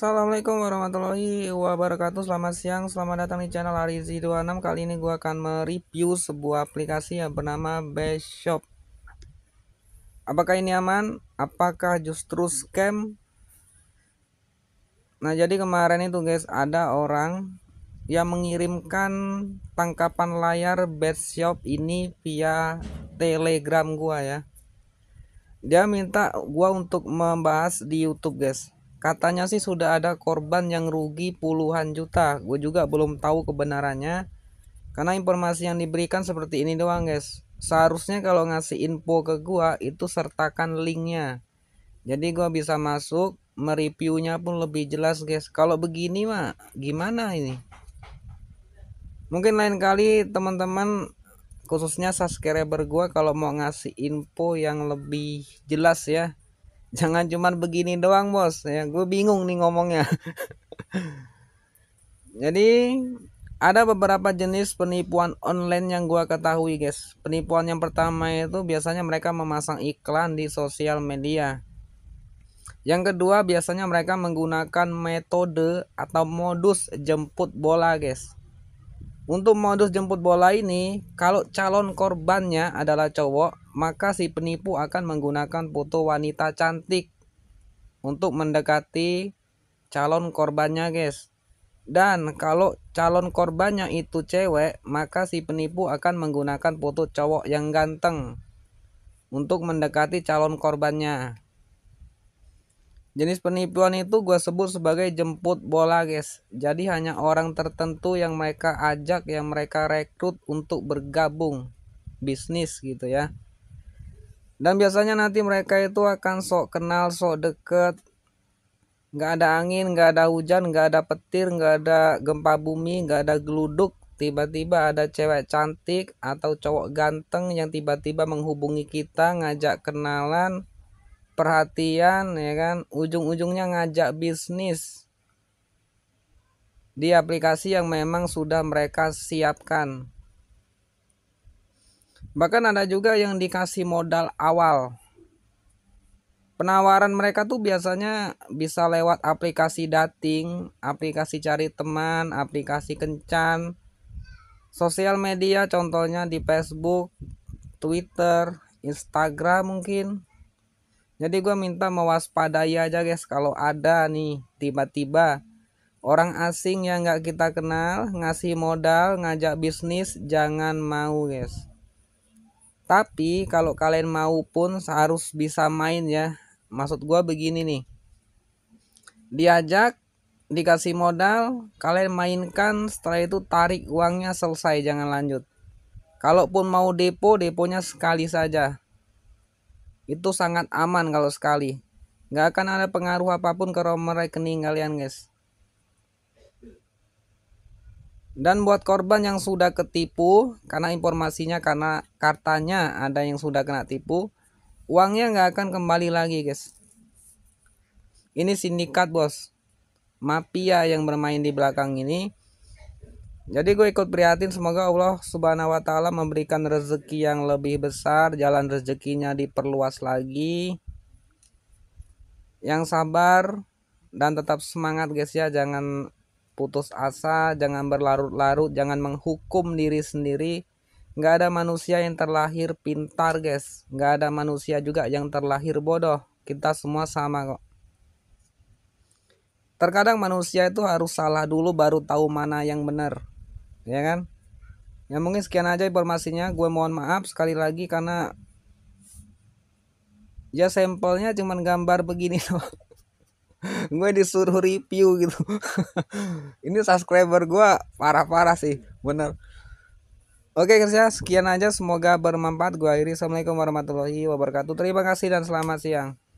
Assalamualaikum warahmatullahi wabarakatuh Selamat siang, selamat datang di channel Arizi 26 Kali ini gue akan mereview sebuah aplikasi yang bernama Best Shop Apakah ini aman? Apakah justru scam? Nah jadi kemarin itu guys ada orang yang mengirimkan tangkapan layar Best Shop ini via telegram gue ya Dia minta gua untuk membahas di YouTube guys Katanya sih sudah ada korban yang rugi puluhan juta. Gue juga belum tahu kebenarannya. Karena informasi yang diberikan seperti ini doang guys. Seharusnya kalau ngasih info ke gue itu sertakan linknya. Jadi gue bisa masuk mereviewnya pun lebih jelas guys. Kalau begini mah gimana ini? Mungkin lain kali teman-teman khususnya subscriber gue kalau mau ngasih info yang lebih jelas ya Jangan cuma begini doang, Bos. Ya, gue bingung nih ngomongnya. Jadi ada beberapa jenis penipuan online yang gue ketahui, guys. Penipuan yang pertama itu biasanya mereka memasang iklan di sosial media. Yang kedua, biasanya mereka menggunakan metode atau modus jemput bola, guys. Untuk modus jemput bola ini, kalau calon korbannya adalah cowok, maka si penipu akan menggunakan foto wanita cantik untuk mendekati calon korbannya, guys. Dan kalau calon korbannya itu cewek, maka si penipu akan menggunakan foto cowok yang ganteng untuk mendekati calon korbannya. Jenis penipuan itu gue sebut sebagai jemput bola guys Jadi hanya orang tertentu yang mereka ajak Yang mereka rekrut untuk bergabung Bisnis gitu ya Dan biasanya nanti mereka itu akan sok kenal, sok deket Gak ada angin, gak ada hujan, gak ada petir, gak ada gempa bumi, gak ada geluduk Tiba-tiba ada cewek cantik atau cowok ganteng yang tiba-tiba menghubungi kita, ngajak kenalan, perhatian ya kan ujung-ujungnya ngajak bisnis di aplikasi yang memang sudah mereka siapkan bahkan ada juga yang dikasih modal awal penawaran mereka tuh biasanya bisa lewat aplikasi dating, aplikasi cari teman, aplikasi kencan, sosial media contohnya di Facebook, Twitter, Instagram mungkin. Jadi gue minta mewaspadai aja guys kalau ada nih tiba-tiba orang asing yang nggak kita kenal ngasih modal ngajak bisnis jangan mau guys. Tapi kalau kalian mau pun harus bisa main ya. Maksud gue begini nih. Diajak dikasih modal kalian mainkan setelah itu tarik uangnya selesai jangan lanjut. Kalaupun mau depo deponya sekali saja itu sangat aman kalau sekali. Nggak akan ada pengaruh apapun ke nomor rekening kalian guys. Dan buat korban yang sudah ketipu karena informasinya karena kartanya ada yang sudah kena tipu, uangnya nggak akan kembali lagi guys. Ini sindikat bos, mafia yang bermain di belakang ini jadi gue ikut prihatin semoga Allah Subhanahu wa taala memberikan rezeki yang lebih besar, jalan rezekinya diperluas lagi. Yang sabar dan tetap semangat guys ya, jangan putus asa, jangan berlarut-larut, jangan menghukum diri sendiri. Nggak ada manusia yang terlahir pintar guys, nggak ada manusia juga yang terlahir bodoh. Kita semua sama kok. Terkadang manusia itu harus salah dulu baru tahu mana yang benar ya kan ya mungkin sekian aja informasinya gue mohon maaf sekali lagi karena ya sampelnya cuman gambar begini loh gue disuruh review gitu ini subscriber gue parah-parah sih bener Oke guys ya, sekian aja semoga bermanfaat gue akhiri Assalamualaikum warahmatullahi wabarakatuh Terima kasih dan selamat siang